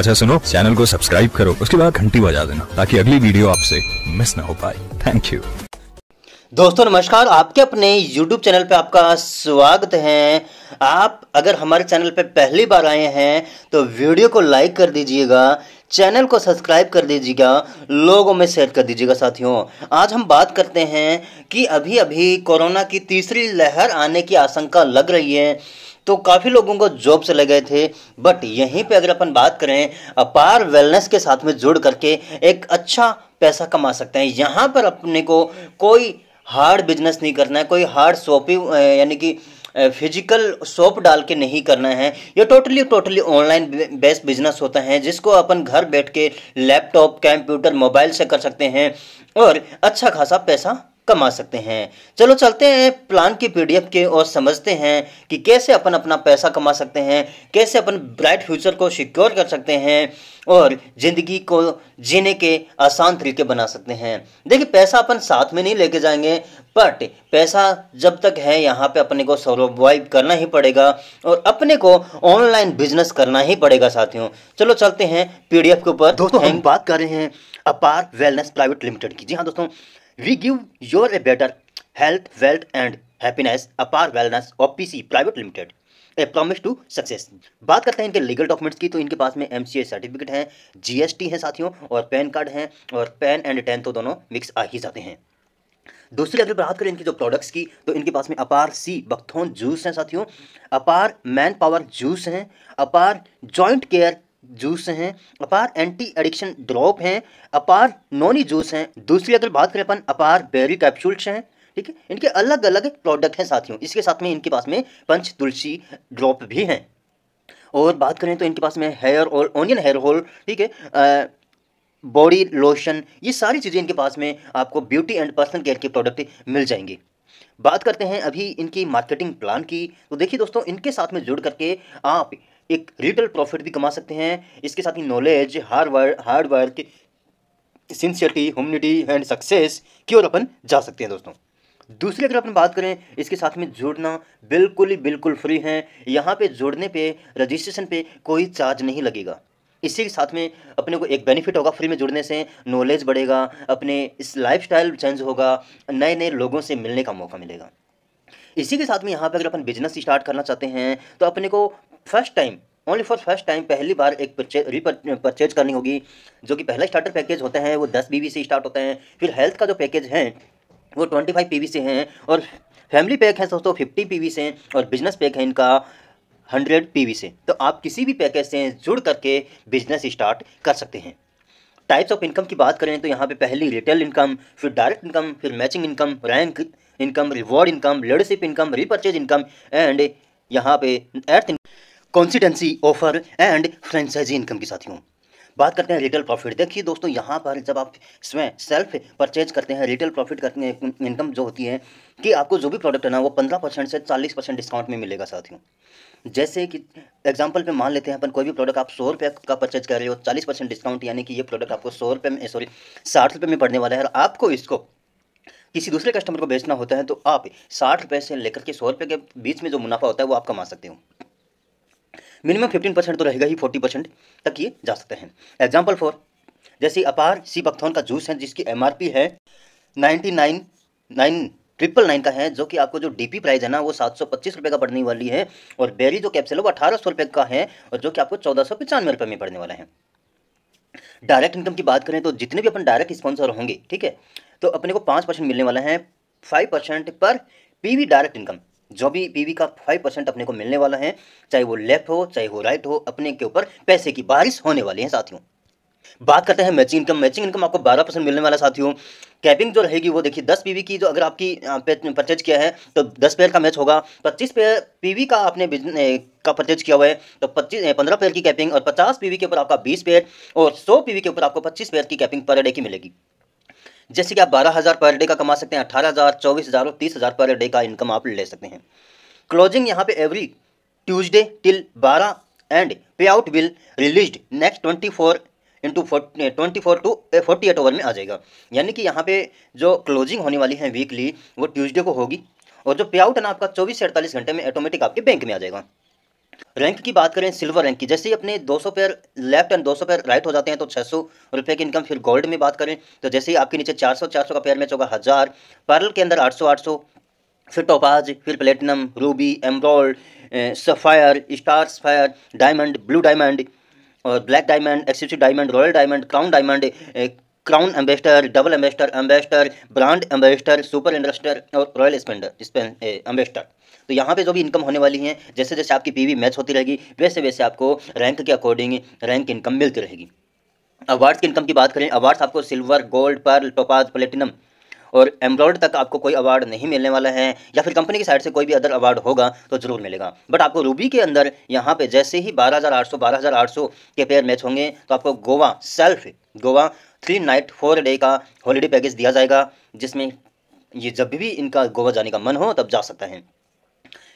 अच्छा सुनो चैनल को सब्सक्राइब करो उसके बाद घंटी बजा देना ताकि अगली वीडियो आपसे मिस ना हो पाए थैंक यू दोस्तों नमस्कार आपके अपने YouTube चैनल पे आपका स्वागत है आप अगर हमारे चैनल पे पहली बार आए हैं तो वीडियो को लाइक कर दीजिएगा चैनल को सब्सक्राइब कर दीजिएगा लोगों में शेयर कर दीजिएगा साथियों आज हम बात करते हैं कि अभी अभी कोरोना की तीसरी लहर आने की आशंका लग रही है तो काफ़ी लोगों को जॉब से गए थे बट यहीं पे अगर अपन बात करें अपार वेलनेस के साथ में जुड़ करके एक अच्छा पैसा कमा सकते हैं यहाँ पर अपने को कोई हार्ड बिजनेस नहीं करना है कोई हार्ड शॉपिंग यानी कि फिजिकल शॉप डाल के नहीं करना है ये totally totally online based business होता है जिसको अपन घर बैठ के लैपटॉप कंप्यूटर मोबाइल से कर सकते हैं और अच्छा खासा पैसा कमा सकते हैं चलो चलते हैं प्लान की पीडीएफ के और समझते हैं कि कैसे अपन अपना पैसा कमा सकते हैं कैसे अपन ब्राइट फ्यूचर को सिक्योर कर सकते हैं और ज़िंदगी को जीने के आसान तरीके बना सकते हैं देखिए पैसा अपन साथ में नहीं लेके जाएंगे बट पैसा जब तक है यहाँ पे अपने को सर्वाइव करना ही पड़ेगा और अपने को ऑनलाइन बिजनेस करना ही पड़ेगा साथियों चलो चलते हैं पीडीएफ के ऊपर दोस्तों हम बात कर रहे हैं अपार वेलनेस प्राइवेट लिमिटेड की जी हाँ दोस्तों we give your a better health wealth and happiness Apaar wellness P PC private limited a promise to success बात करते हैं इनके लीगल डॉक्यूमेंट्स की तो इनके पास में एम सी ए सर्टिफिकेट है जीएसटी है साथियों और पैन कार्ड है और पैन एंड टेन तो दोनों मिक्स आ ही जाते हैं दूसरी लेवल पर बात करें इनकी जो प्रोडक्ट्स की तो इनके पास में अपार सी बक्थोन जूस हैं साथियों अपार मैन पावर जूस हैं अपार जॉइंट केयर जूस हैं अपार एंटी एडिक्शन ड्रॉप हैं अपार नॉनी जूस हैं दूसरी अगर बात करें अपन अपार बेरी कैप्सूल्स हैं ठीक है इनके अलग अलग प्रोडक्ट हैं साथियों इसके साथ में इनके पास में पंच तुलसी ड्रॉप भी हैं और बात करें तो इनके पास में hair oil onion hair oil ठीक है बॉडी लोशन ये सारी चीज़ें इनके पास में आपको ब्यूटी एंड पर्सनल केयर के प्रोडक्ट मिल जाएंगे बात करते हैं अभी इनकी मार्केटिंग प्लान की तो देखिए दोस्तों इनके साथ में जुड़ करके आप एक रिटल प्रॉफिट भी कमा सकते हैं इसके साथ ही knowledge hard hard work sincerity humanity and success की ओर अपन जा सकते हैं दोस्तों दूसरी अगर अपन बात करें इसके साथ में जुड़ना बिल्कुल ही बिल्कुल फ्री है यहाँ पे जुड़ने पे रजिस्ट्रेशन पे कोई चार्ज नहीं लगेगा इसी के साथ में अपने को एक बेनिफिट होगा फ्री में जुड़ने से नॉलेज बढ़ेगा अपने इस लाइफ चेंज होगा नए नए लोगों से मिलने का मौका मिलेगा इसी के साथ में यहाँ पर अगर अपन बिजनेस स्टार्ट करना चाहते हैं तो अपने को first time only for first time पहली बार एक परचेज करनी होगी जो कि पहला स्टार्टर पैकेज होता है वो दस बी से स्टार्ट होते हैं फिर हेल्थ का जो पैकेज है वो ट्वेंटी फाइव पी से हैं और फैमिली पैक है दोस्तों फिफ्टी पी से और बिजनेस पैक है इनका हंड्रेड पी से तो आप किसी भी पैकेज से जुड़ करके बिजनेस स्टार्ट कर सकते हैं टाइप्स ऑफ इनकम की बात करें तो यहाँ पे पहली रिटेल इनकम फिर डायरेक्ट इनकम फिर matching income rank income reward income leadership income repurchase income and यहाँ पे अर्थ consistency offer and franchisee income की साथियों बात करते हैं रिटेल प्रॉफिट देखिए दोस्तों यहाँ पर जब आप स्वयं सेल्फ परचेज करते हैं रिटेल प्रॉफिट करते हैं इनकम जो होती है कि आपको जो भी प्रोडक्ट है ना वो पंद्रह परसेंट से चालीस परसेंट डिस्काउंट में मिलेगा साथियों जैसे कि एग्जांपल पे मान लेते हैं अपन कोई भी प्रोडक्ट आप सौ रुपये का परचेज कर रहे हो चालीस परसेंट डिस्काउंट यानी कि ये प्रोडक्ट आपको सौ रुपये में सॉरी साठ रुपये में पड़ने वाला है और आपको इसको किसी दूसरे कस्टमर को बेचना होता है तो आप साठ रुपये से लेकर के सौ रुपये के बीच में जो मुनाफा होता है वो आप कमा सकते हो मिनिमम फिफ्टीन परसेंट तो रहेगा ही फोर्टी परसेंट तक ये जा सकते हैं एग्जाम्पल फोर जैसे अपार सी बक्थौन का जूस है जिसकी एम है ninety nine nine triple nine का है जो कि आपको जो डीपी प्राइस है ना वो सात सौ पच्चीस रुपये का पड़ने वाली है और बेरी जो कैप्सूल है वो अठारह सौ रुपये का है और जो कि आपको चौदह सौ पचानवे रुपये में पड़ने वाला है डायरेक्ट इनकम की बात करें तो जितने भी अपन डायरेक्ट स्पॉन्सर होंगे ठीक है तो अपने को पाँच परसेंट मिलने वाला है फाइव परसेंट पर पी डायरेक्ट इनकम जो भी पीवी का फाइव परसेंट अपने को मिलने वाला है चाहे वो लेफ्ट हो चाहे वो राइट हो अपने के ऊपर पैसे की बारिश होने वाली है साथियों बात करते हैं मैचिंग इनकम मैचिंग इनकम आपको बारह परसेंट मिलने वाला साथियों कैपिंग जो रहेगी वो देखिए दस पीवी की जो अगर आपकी परचेज किया है तो दस पेयर का मैच होगा पच्चीस पेयर पीवी का आपने का परचेज किया हुआ है तो पच्चीस पंद्रह पेयर की कैपिंग और पचास पीवी के ऊपर आपका बीस पेयर और सौ पीवी के ऊपर आपको पच्चीस पेयर की कैपिंग पर डे की मिलेगी जैसे कि आप बारह हज़ार पर डे का कमा सकते हैं अठारह हज़ार चौबीस हज़ार और तीस हज़ार पर डे का इनकम आप ले सकते हैं क्लोजिंग यहाँ पे एवरी ट्यूजडे टिल बारह and pay out will release next twenty four into twenty four to forty eight over में आ जाएगा यानी कि यहाँ पे जो क्लोजिंग होने वाली है वीकली वो ट्यूजडे को होगी और जो पे आउट है ना आपका चौबीस से अड़तालीस घंटे में ऑटोमेटिक आपके बैंक में आ जाएगा रैंक की बात करें सिल्वर रैंक की जैसे ही अपने 200 pair left and 200 pair right हो जाते हैं तो 600 सौ रुपये की इनकम फिर गोल्ड में बात करें तो जैसे ही आपके नीचे 400 400 का पेयर मैच होगा हज़ार पर्ल के अंदर 800 800 फिर टोपाज फिर platinum ruby emerald sapphire star sapphire diamond blue diamond और black diamond excessive diamond royal diamond crown diamond crown ambassador double ambassador ambassador brand ambassador super इंडस्टर और रॉयल स्पेंडर एम्बेस्टर तो यहाँ पे जो भी इनकम होने वाली है जैसे जैसे आपकी पीवी मैच होती रहेगी वैसे वैसे आपको रैंक के अकॉर्डिंग रैंक इनकम मिलती रहेगी अवार्ड्स की इनकम की बात करें अवार्ड्स आपको silver gold pearl topaz platinum और एम्प्लॉयड तक आपको कोई अवार्ड नहीं मिलने वाला है या फिर कंपनी की साइड से कोई भी अदर अवार्ड होगा तो जरूर मिलेगा बट आपको रूबी के अंदर यहाँ पे जैसे ही 12,800 12,800 के पेयर मैच होंगे तो आपको Goa self Goa three night four day का हॉलीडे पैकेज दिया जाएगा जिसमें ये जब भी इनका गोवा जाने का मन हो तब जा सकता है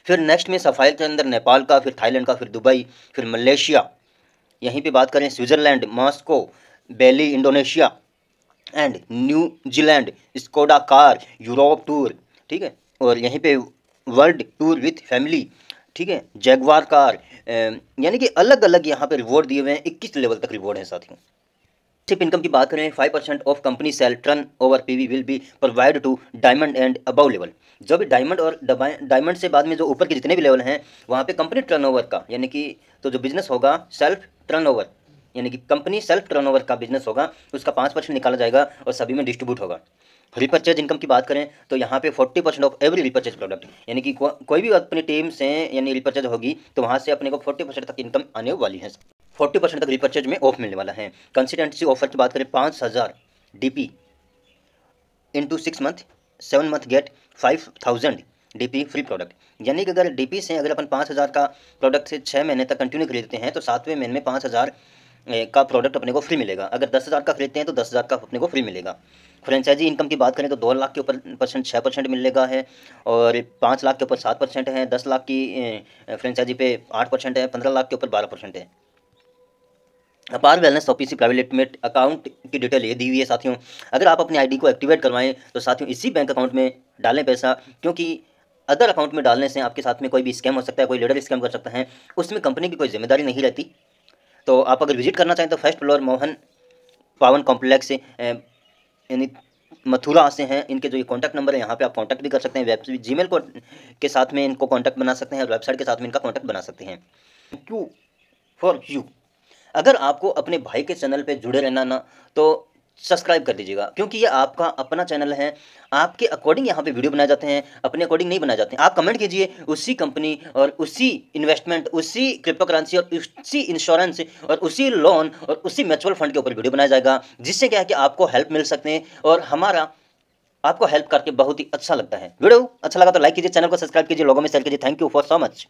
फिर नेक्स्ट में सफाइल के अंदर नेपाल का फिर थाईलैंड का फिर दुबई फिर मलेशिया यहीं पे बात करें Switzerland Moscow Bali Indonesia and New Zealand Skoda car Europe tour ठीक है और यहीं पे वर्ल्ड टूर विथ फैमिली ठीक है जैगवार कार यानी कि अलग अलग यहाँ पे रिवॉर्ड दिए हुए हैं इक्कीस लेवल तक रिवॉर्ड हैं साथियों सिर्फ इनकम की बात करें five percent off company sale turn over P V will be provide to diamond and above level जब डायमंड और डायमंड से बाद में जो ऊपर के जितने भी लेवल हैं वहाँ पे कंपनी टर्नओवर का यानी कि तो जो बिजनेस होगा सेल्फ टर्नओवर यानी कि कंपनी सेल्फ टर्नओवर का बिजनेस होगा उसका पाँच परसेंट निकाला जाएगा और सभी में डिस्ट्रीब्यूट होगा रिपर्चेज इनकम की बात करें तो यहाँ पे forty percent off every repurchase product यानी कि को, कोई भी अपनी टीम से यानी रिपर्चेज होगी तो वहाँ से अपने को फोर्टी परसेंट तक इनकम आने वाली है फोर्टी परसेंट तक रिपर्चेज में ऑफ मिलने वाला है कंसिटेंसी ऑफर की बात करें पाँच हज़ार D P into six month seven month get five thousand DP free product यानी कि अगर डीपी से अगर अपन पाँच हज़ार का प्रोडक्ट से छः महीने तक कंटिन्यू खरीदते हैं तो सातवें महीने में पाँच हज़ार का प्रोडक्ट अपने को फ्री मिलेगा अगर दस हज़ार का खरीदते हैं तो दस हज़ार का अपने को फ्री मिलेगा फ्रेंचाइजी इनकम की बात करें तो दो लाख के ऊपर परसेंट छः परसेंट मिलेगा है और पाँच लाख के ऊपर सात परसेंट है दस लाख की फ्रेंचाइजी पे आठ परसेंट है पंद्रह लाख के ऊपर बारह परसेंट है Apar balance OPC private limited account की डिटेल ये दी हुई है साथियों अगर आप अपनी आई को एक्टिवेट करवाएं तो साथियों इसी बैंक अकाउंट में डालें पैसा क्योंकि अदर अकाउंट में डालने से आपके साथ में कोई भी स्कैम हो सकता है कोई लीडर स्कैम कर सकता है उसमें कंपनी की कोई जिम्मेदारी नहीं रहती तो आप अगर विजिट करना चाहें तो फर्स्ट फ्लोर मोहन पावन कॉम्प्लेक्स यानी मथुरा से हैं इनके जो ये कॉन्टैक्ट नंबर है यहाँ पे आप कॉन्टैक्ट भी कर सकते हैं वेब जी को के साथ में इनको कॉन्टैक्ट बना सकते हैं और वेबसाइट के साथ में इनका कॉन्टैक्ट बना सकते हैं क्यू फॉर यू अगर आपको अपने भाई के चैनल पर जुड़े रहना ना तो सब्सक्राइब कर दीजिएगा क्योंकि ये आपका अपना चैनल है आपके अकॉर्डिंग यहाँ पे वीडियो बनाए जाते हैं अपने अकॉर्डिंग नहीं बनाए जाते हैं आप कमेंट कीजिए उसी कंपनी और उसी इन्वेस्टमेंट उसी क्रिप्टो करेंसी और उसी इंश्योरेंस और उसी लोन और उसी म्यूचुअल फंड के ऊपर वीडियो बनाया जाएगा जिससे क्या है कि आपको हेल्प मिल सकते हैं और हमारा आपको हेल्प करके बहुत ही अच्छा लगता है वीडियो अच्छा लगा तो लाइक कीजिए चैनल को सब्सक्राइब कीजिए लोगों में शेयर कीजिए thank you for so much